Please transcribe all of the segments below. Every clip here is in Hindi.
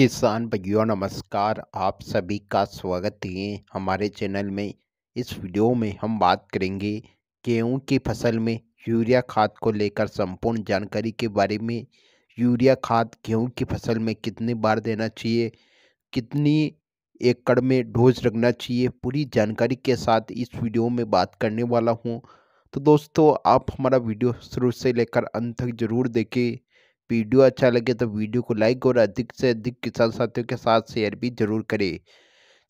किसान भैया नमस्कार आप सभी का स्वागत है हमारे चैनल में इस वीडियो में हम बात करेंगे गेहूँ की फसल में यूरिया खाद को लेकर संपूर्ण जानकारी के बारे में यूरिया खाद गेहूँ की फसल में कितनी बार देना चाहिए कितनी एकड़ में डोज रखना चाहिए पूरी जानकारी के साथ इस वीडियो में बात करने वाला हूँ तो दोस्तों आप हमारा वीडियो शुरू से लेकर अंत तक ज़रूर देखें वीडियो अच्छा लगे तो वीडियो को लाइक और अधिक से अधिक किसान साथियों के साथ शेयर भी जरूर करें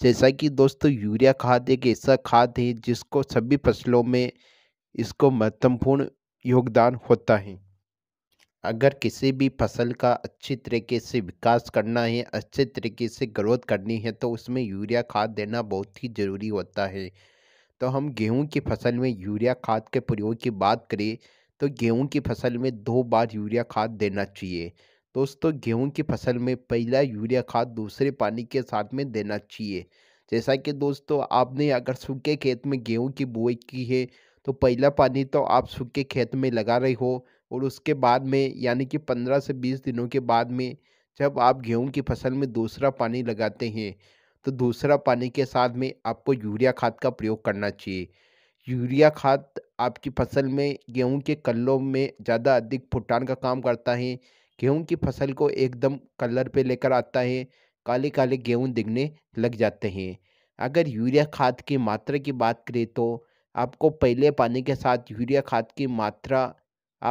जैसा कि दोस्तों यूरिया खाद एक ऐसा खाद है जिसको सभी फसलों में इसको महत्वपूर्ण योगदान होता है अगर किसी भी फसल का अच्छी तरीके से विकास करना है अच्छे तरीके से ग्रोथ करनी है तो उसमें यूरिया खाद देना बहुत ही ज़रूरी होता है तो हम गेहूं की फसल में यूरिया खाद के प्रयोग की बात करें तो गेहूं की फसल में दो बार यूरिया खाद देना चाहिए दोस्तों गेहूं की फसल में पहला यूरिया खाद दूसरे पानी के साथ में देना चाहिए जैसा कि दोस्तों आपने अगर सूखे खेत में गेहूं की बुआई की है तो पहला पानी तो आप सूखे खेत में लगा रहे हो और उसके बाद में यानी कि पंद्रह से बीस दिनों के बाद में जब आप गेहूं की फसल में दूसरा पानी लगाते हैं तो दूसरा पानी के साथ में आपको यूरिया खाद का प्रयोग करना चाहिए यूरिया खाद आपकी फसल में गेहूं के कल्लों में ज़्यादा अधिक फुटान का काम करता है गेहूं की फसल को एकदम कलर पे लेकर आता है काले काले गेहूं दिखने लग जाते हैं अगर यूरिया खाद की मात्रा की बात करें तो आपको पहले पानी के साथ यूरिया खाद की मात्रा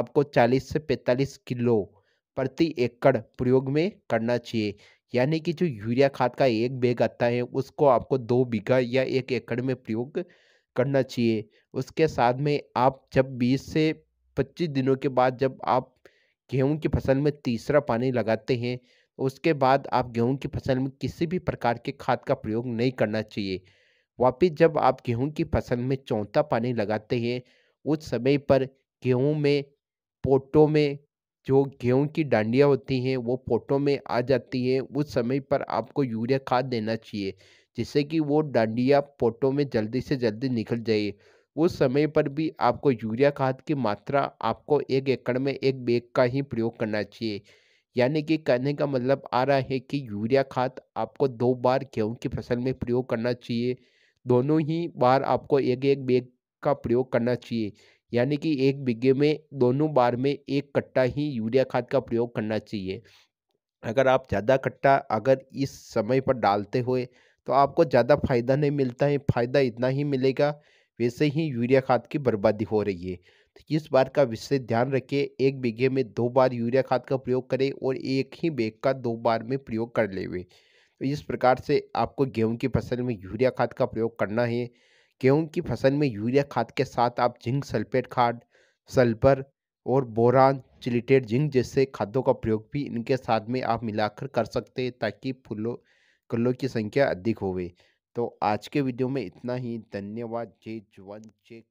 आपको 40 से 45 किलो प्रति एकड़ प्रयोग में करना चाहिए यानी कि जो यूरिया खाद का एक बैग आता है उसको आपको दो बीघा या एक एकड़ में प्रयोग करना चाहिए उसके साथ में आप जब बीस से पच्चीस दिनों के बाद जब आप गेहूं की फसल में तीसरा पानी लगाते हैं उसके बाद आप गेहूं की फसल में किसी भी प्रकार के खाद का प्रयोग नहीं करना चाहिए वापिस जब आप गेहूं की फसल में चौथा पानी लगाते हैं उस समय पर गेहूं में पोटों में जो गेहूं की डांडियाँ होती हैं वो पोटों में आ जाती हैं उस समय पर आपको यूरिया खाद देना चाहिए जिससे कि वो डांडिया पोटों में जल्दी से जल्दी निकल जाए उस समय पर भी आपको यूरिया खाद की मात्रा आपको एक एकड़ में एक बेग का ही प्रयोग करना चाहिए यानी कि कहने का मतलब आ रहा है कि यूरिया खाद आपको दो बार गेहूँ की फसल में प्रयोग करना चाहिए दोनों ही बार आपको एक एक बेग का प्रयोग करना चाहिए यानी कि एक बीघे में दोनों बार में एक कट्टा ही यूरिया खाद का प्रयोग करना चाहिए अगर आप ज़्यादा कट्टा अगर इस समय पर डालते हुए तो आपको ज़्यादा फ़ायदा नहीं मिलता है फ़ायदा इतना ही मिलेगा वैसे ही यूरिया खाद की बर्बादी हो रही है तो इस बार का विशेष ध्यान रखें एक बीघे में दो बार यूरिया खाद का प्रयोग करें और एक ही बेग का दो बार में प्रयोग कर ले हुए तो इस प्रकार से आपको गेहूं की फसल में यूरिया खाद का प्रयोग करना है गेहूं की फसल में यूरिया खाद के साथ आप जिंक सल्फेट खाद सल्फर और बोरान चिलिटेड जिंक जैसे खादों का प्रयोग भी इनके साथ में आप मिलाकर कर सकते हैं ताकि फूलों कलों की संख्या अधिक होवे तो आज के वीडियो में इतना ही धन्यवाद जय जवान जय